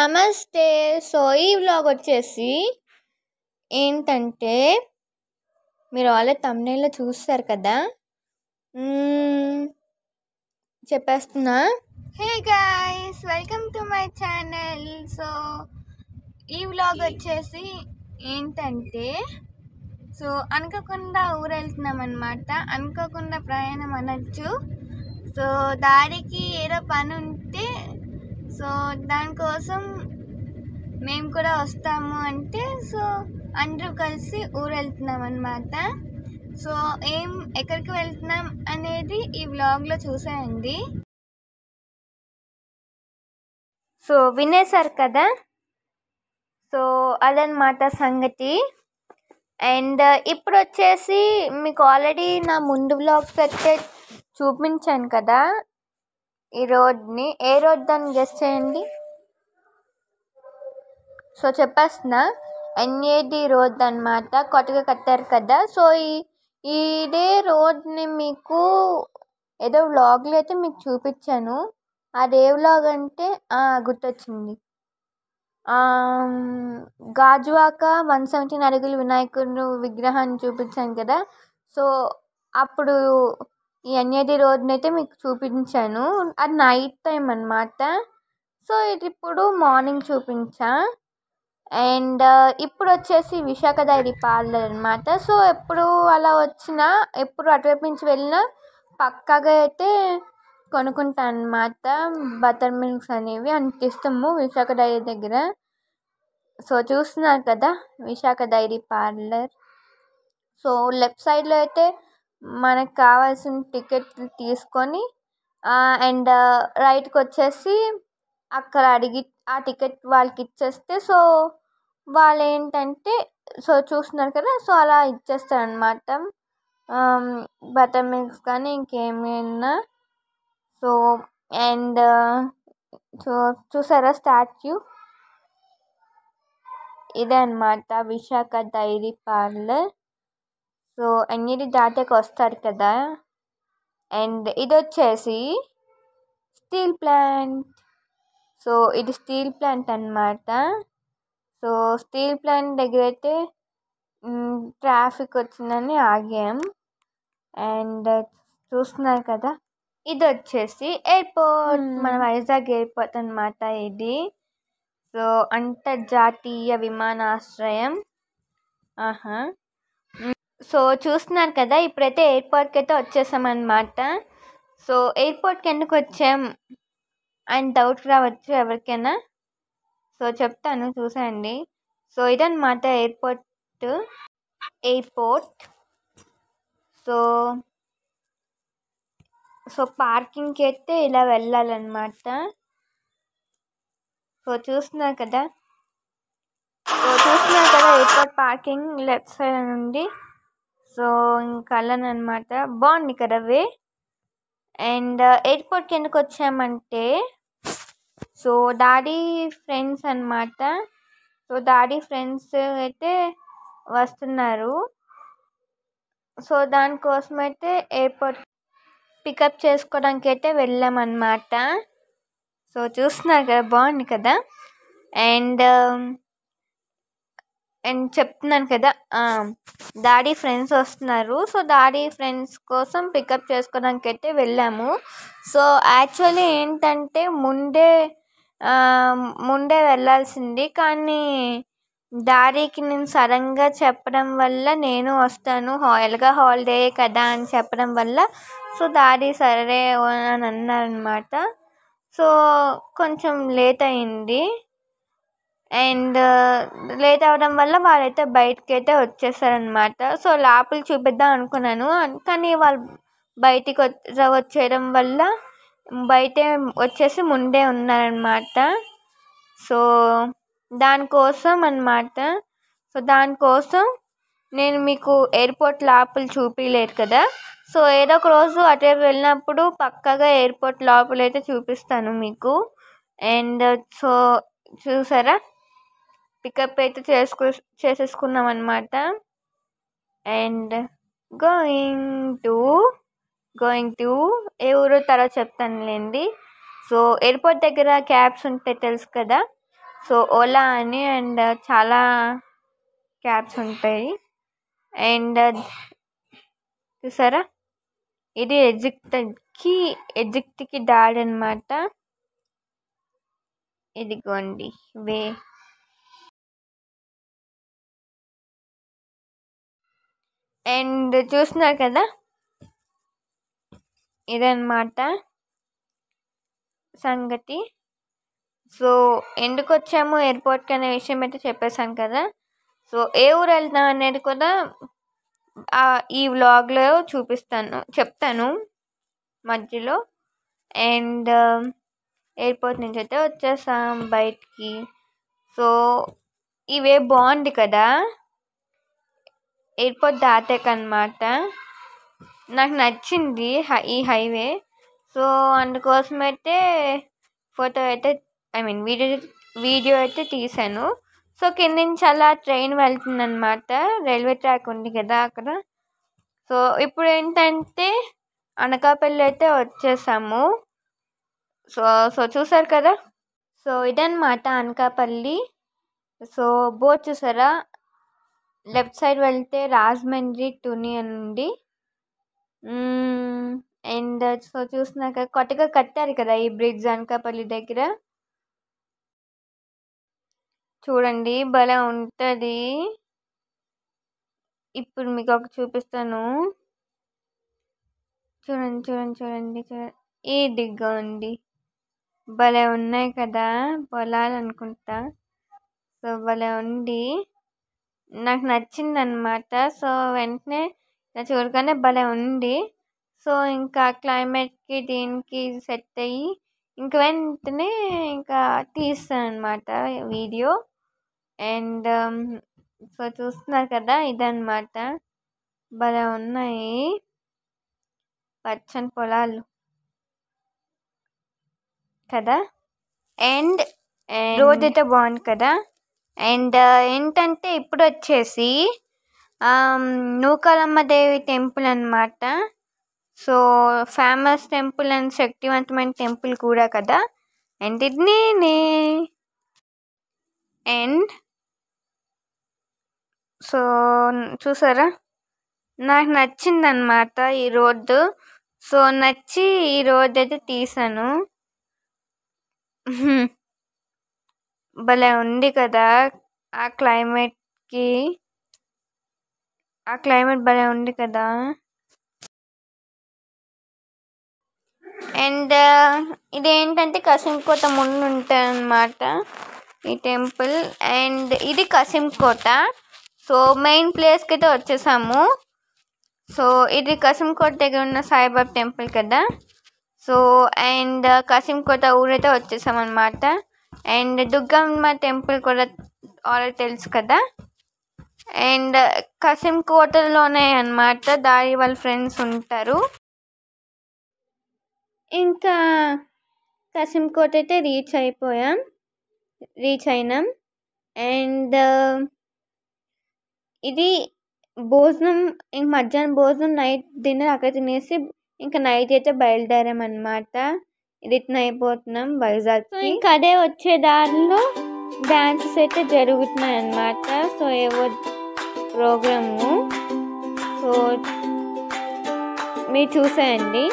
నమస్తే సో ఈ బ్లాగ్ వచ్చేసి ఏంటంటే మీరు ఆల్రెడీ తమ్నేల్లో చూస్తారు కదా చెప్పేస్తున్నా hey guys welcome to my channel so ఈ బ్లాగ్ వచ్చేసి ఏంటంటే సో అనుకోకుండా ఊరు వెళ్తున్నాం అనమాట అనుకోకుండా ప్రయాణం అనొచ్చు సో దారికి ఏదో పని ఉంటే సో దానికోసం మేము కూడా వస్తాము అంటే సో అందరూ కలిసి ఊరు వెళ్తున్నాం అనమాట సో ఏం ఎక్కడికి వెళ్తున్నాం అనేది ఈ వ్లాగ్లో చూసేయండి సో వినేశారు కదా సో అదనమాట సంగతి అండ్ ఇప్పుడు వచ్చేసి మీకు ఆల్రెడీ నా ముందు బ్లాగ్స్ అయితే చూపించాను కదా ఈ రోడ్ని ఏ రోడ్ దాన్ని గెస్ట్ చేయండి సో చెప్పేస్తున్నా ఎన్ఏడి రోడ్ అనమాట కొత్తగా కట్టారు కదా సో ఈ ఇదే రోడ్ని మీకు ఏదో వ్లాగ్లో అయితే మీకు చూపించాను అది ఏ వ్లాగ్ అంటే గుర్తొచ్చింది గాజువాక వన్ సెవెంటీన్ అడుగులు వినాయకుడు విగ్రహాన్ని చూపించాను కదా సో అప్పుడు ఈ రోజునైతే అయితే మీకు చూపించాను అది నైట్ టైం అనమాట సో ఇది ఇప్పుడు మార్నింగ్ చూపించా అండ్ ఇప్పుడు వచ్చేసి విశాఖ డైరీ పార్లర్ అనమాట సో ఎప్పుడు అలా వచ్చినా ఎప్పుడు అటువైపు నుంచి వెళ్ళినా పక్కాగా అయితే కొనుక్కుంటా అనమాట బటర్ మిల్క్స్ అనేవి అంటిస్తాము విశాఖ డైరీ దగ్గర సో చూస్తున్నారు కదా Visakha dairy parlour so left సైడ్లో అయితే మనకు కావాల్సిన టికెట్లు తీసుకొని అండ్ రైట్కి వచ్చేసి అక్కడ అడిగి ఆ టికెట్ వాళ్ళకి ఇచ్చేస్తే సో వాళ్ళు ఏంటంటే సో చూస్తున్నారు కదా సో అలా ఇచ్చేస్తారు అనమాట బటర్ మిల్క్స్ కానీ ఇంకేమైనా సో అండ్ చూ చూసారా స్టాచ్యూ ఇదే అనమాట విశాఖ డైరీ పార్లర్ సో అన్నిటి దాటాక వస్తారు కదా అండ్ ఇది వచ్చేసి స్టీల్ ప్లాంట్ సో ఇది స్టీల్ ప్లాంట్ అనమాట సో స్టీల్ ప్లాంట్ దగ్గర అయితే ట్రాఫిక్ వచ్చిందని ఆగాం అండ్ చూస్తున్నారు కదా ఇది వచ్చేసి ఎయిర్పోర్ట్ మన వైజాగ్ ఎయిర్పోర్ట్ అనమాట ఇది సో అంతర్జాతీయ విమానాశ్రయం ఆహా సో చూస్తున్నారు కదా ఇప్పుడైతే ఎయిర్పోర్ట్కి అయితే వచ్చేసామన్నమాట సో ఎయిర్పోర్ట్కి ఎందుకు వచ్చాం అని డౌట్ రావచ్చు ఎవరికైనా సో చెప్తాను చూసేయండి సో ఇదన్నమాట ఎయిర్పోర్ట్ ఎయిర్పోర్ట్ సో సో పార్కింగ్కి అయితే ఇలా వెళ్ళాలన్నమాట సో చూస్తున్నారు కదా సో చూస్తున్నారు కదా ఎయిర్పోర్ట్ పార్కింగ్ లెఫ్ట్ సైడ్ నుండి సో ఇంకా అలానమాట బాగుంది కదా వే అండ్ uh, ఎయిర్పోర్ట్కి ఎందుకు వచ్చామంటే సో డాడీ ఫ్రెండ్స్ అనమాట సో డాడీ ఫ్రెండ్స్ అయితే వస్తున్నారు సో దానికోసం అయితే ఎయిర్పోర్ట్ పికప్ చేసుకోవడానికి అయితే వెళ్ళామన్నమాట సో చూస్తున్నారు కదా బాగుంది కదా అండ్ um, అండ్ చెప్తున్నాను కదా డాడీ ఫ్రెండ్స్ వస్తున్నారు సో డాడీ ఫ్రెండ్స్ కోసం పికప్ చేసుకోవడానికి అయితే వెళ్ళాము సో యాక్చువల్లీ ఏంటంటే ముందే ముందే వెళ్ళాల్సింది కానీ డాడీకి నేను సడన్గా చెప్పడం వల్ల నేను వస్తాను హాయిల్గా హాలిడే కదా అని చెప్పడం వల్ల సో డాడీ సరే అని అన్నారనమాట సో కొంచెం లేట్ అయింది అండ్ లేట్ అవ్వడం వల్ల వాళ్ళైతే బయటకి అయితే వచ్చేసారనమాట సో లోపల చూపిద్దాం అనుకున్నాను కానీ వాళ్ళు బయటికి వచ్చేయడం వల్ల బయటే వచ్చేసి ముందే ఉన్నారనమాట సో దానికోసం అనమాట సో దానికోసం నేను మీకు ఎయిర్పోర్ట్ లోపల చూపించలేరు కదా సో ఏదో ఒక రోజు అటే వెళ్ళినప్పుడు పక్కగా ఎయిర్పోర్ట్ లోపల అయితే చూపిస్తాను మీకు అండ్ సో చూసారా పికప్ అయితే చేసుకు చేసేసుకున్నాం అనమాట and going to going to ఏ ఊరో తర్వాత చెప్తానులేండి సో ఎయిర్పోర్ట్ దగ్గర క్యాబ్స్ ఉంటాయి తెలుసు కదా సో ఓలా అని అండ్ చాలా క్యాబ్స్ ఉంటాయి అండ్ చూసారా ఇది ఎజిక్ట్కి ఎజిక్ట్కి డాడ్ అనమాట ఇదిగోండి వే అండ్ చూస్తున్నారు కదా ఇదన్నమాట సంగతి సో ఎందుకు వచ్చాము ఎయిర్పోర్ట్కి అనే విషయం అయితే చెప్పేశాను కదా సో ఏ ఊరు వెళ్తాం అనేది కూడా ఈ వ్లాగ్లో చూపిస్తాను చెప్తాను మధ్యలో అండ్ ఎయిర్పోర్ట్ నుంచి అయితే వచ్చేసాం బయటికి సో ఇవే బాగుంది కదా ఎయిర్పోర్ట్ దాటాక అనమాట నాకు నచ్చింది ఈ హైవే సో అందుకోసం అయితే ఫోటో అయితే ఐ మీన్ వీడియో వీడియో అయితే తీశాను సో కింద నుంచి అలా ట్రైన్ వెళ్తుంది అనమాట రైల్వే ట్రాక్ ఉంది కదా అక్కడ సో ఇప్పుడు ఏంటంటే అనకాపల్లి అయితే వచ్చేసాము సో సో చూసారు కదా సో ఇదనమాట అనకాపల్లి సో బోట్ చూసారా లెఫ్ట్ సైడ్ వెళ్తే రాజమండ్రి టూని అని ఉంది అండ్ సో చూసినాక కొత్తగా కట్టారు కదా ఈ బ్రిడ్జ్ అనకాపల్లి దగ్గర చూడండి భలే ఉంటుంది ఇప్పుడు మీకు ఒక చూపిస్తాను చూడండి చూడండి చూడండి చూడండి ఈ దిగ్గా ఉంది భలే ఉన్నాయి కదా పొలాలు అనుకుంటా సో భలే ఉంది నాకు నచ్చింది అనమాట సో వెంటనే నా చూడగానే భలే ఉంది సో ఇంకా క్లైమేట్కి దీనికి సెట్ అయ్యి ఇంక వెంటనే ఇంకా తీస్తాను అనమాట వీడియో అండ్ సో చూస్తున్నారు కదా ఇదనమాట భలే ఉన్నాయి పచ్చని పొలాలు కదా అండ్ అయితే బాగుంది కదా అండ్ ఏంటంటే ఇప్పుడు వచ్చేసి నూకాలమ్మ దేవి టెంపుల్ అనమాట సో ఫేమస్ టెంపుల్ అండ్ శక్తివంతమైన టెంపుల్ కూడా కదా అండ్ ఇది నేనే అండ్ సో చూసారా నాకు నచ్చింది అనమాట ఈ రోడ్డు సో నచ్చి ఈ రోడ్ అయితే తీసాను భలే ఉంది కదా ఆ క్లైమేట్కి ఆ క్లైమేట్ భలే ఉంది కదా అండ్ ఇదేంటంటే కసింకోట ముందు ఉంటాయన్నమాట ఈ టెంపుల్ అండ్ ఇది కోట సో మెయిన్ ప్లేస్కి అయితే వచ్చేసాము సో ఇది కసింకోట దగ్గర ఉన్న సాయిబాబా టెంపుల్ కదా సో అండ్ కసింకోట ఊరైతే వచ్చేసామన్నమాట అండ్ దుర్గమ్మ టెంపుల్ కూడా ఆల్రెడీ తెలుసు కదా అండ్ కసిం కోటలోనే అనమాట దారి వాళ్ళ ఫ్రెండ్స్ ఉంటారు ఇంకా కసిం కోట అయితే రీచ్ అయిపోయాం రీచ్ అయినాం అండ్ ఇది భోజనం ఇంక మధ్యాహ్నం భోజనం నైట్ డిన్నర్ అక్కడ తినేసి ఇంకా నైట్ అయితే బయలుదేరాం అనమాట రిటర్న్ అయిపోతున్నాం వైజాగ్ ఇంకా అదే వచ్చే దారిలో డాన్సెస్ అయితే జరుగుతున్నాయి అనమాట సో ఏవో ప్రోగ్రాము సో మీరు చూసేయండి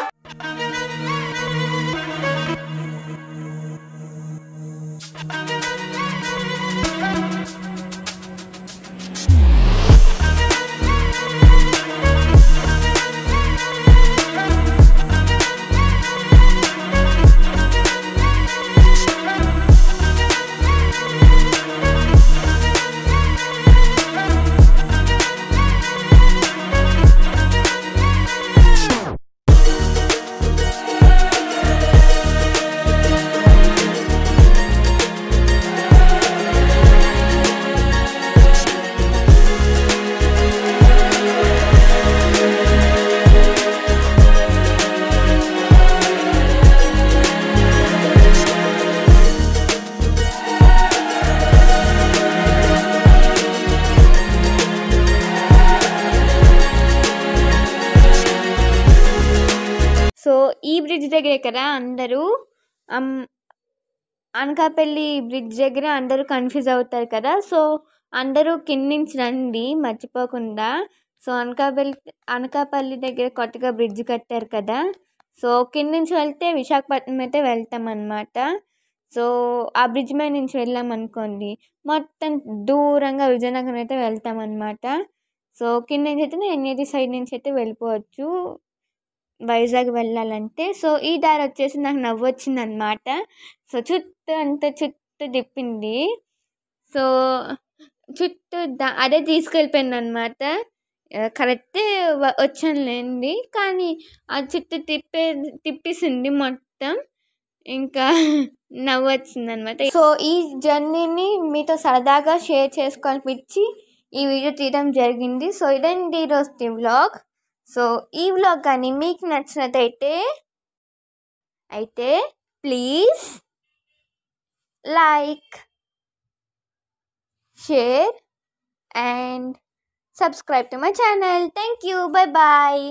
బ్రిడ్జ్ దగ్గర కదా అందరూ అనకాపల్లి బ్రిడ్జ్ దగ్గర అందరూ కన్ఫ్యూజ్ అవుతారు కదా సో అందరూ కింద నుంచి రండి మర్చిపోకుండా సో అనకాపల్లి అనకాపల్లి దగ్గర కొత్తగా బ్రిడ్జ్ కట్టారు కదా సో కింద నుంచి వెళ్తే విశాఖపట్నం అయితే వెళ్తాం అన్నమాట సో ఆ బ్రిడ్జ్ మీద నుంచి వెళ్ళాం అనుకోండి మొత్తం దూరంగా విజయనగరం అయితే వెళ్తాం అనమాట సో కింద నుంచి అయితే నేను ఎన్ఏటి సైడ్ నుంచి అయితే వెళ్ళిపోవచ్చు వైజాగ్ వెళ్ళాలంటే సో ఈ దారి వచ్చేసి నాకు నవ్వు వచ్చింది అనమాట సో చుట్టూ అంతా చుట్టూ తిప్పింది సో చుట్టూ దా అదే తీసుకెళ్ళిపోయింది అనమాట కరెక్ట్ వచ్చానులేండి కానీ ఆ చుట్టూ తిప్పే తిప్పేసింది మొత్తం ఇంకా నవ్వు వచ్చింది అనమాట సో ఈ జర్నీని మీతో సరదాగా షేర్ చేసుకోవాలనిపించి ఈ వీడియో తీయడం జరిగింది సో ఇదండి ఈరోజు బ్లాగ్ సో ఈ వ్లాగ్ కానీ మీకు నచ్చినదైతే అయితే please like share and subscribe to my channel thank you bye bye